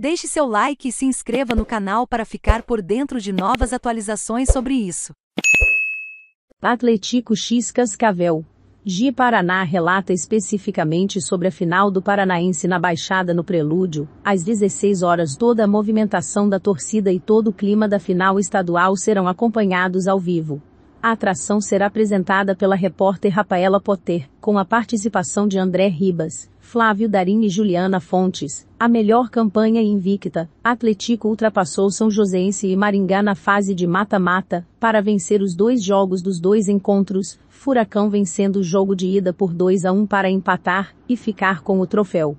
Deixe seu like e se inscreva no canal para ficar por dentro de novas atualizações sobre isso. Atlético X Cascavel. Gi Paraná relata especificamente sobre a final do Paranaense na Baixada no Prelúdio, às 16 horas toda a movimentação da torcida e todo o clima da final estadual serão acompanhados ao vivo. A atração será apresentada pela repórter Rafaela Potter, com a participação de André Ribas, Flávio Darim e Juliana Fontes. A melhor campanha invicta, Atlético ultrapassou São Joséense e Maringá na fase de mata-mata, para vencer os dois jogos dos dois encontros, Furacão vencendo o jogo de ida por 2 a 1 para empatar e ficar com o troféu.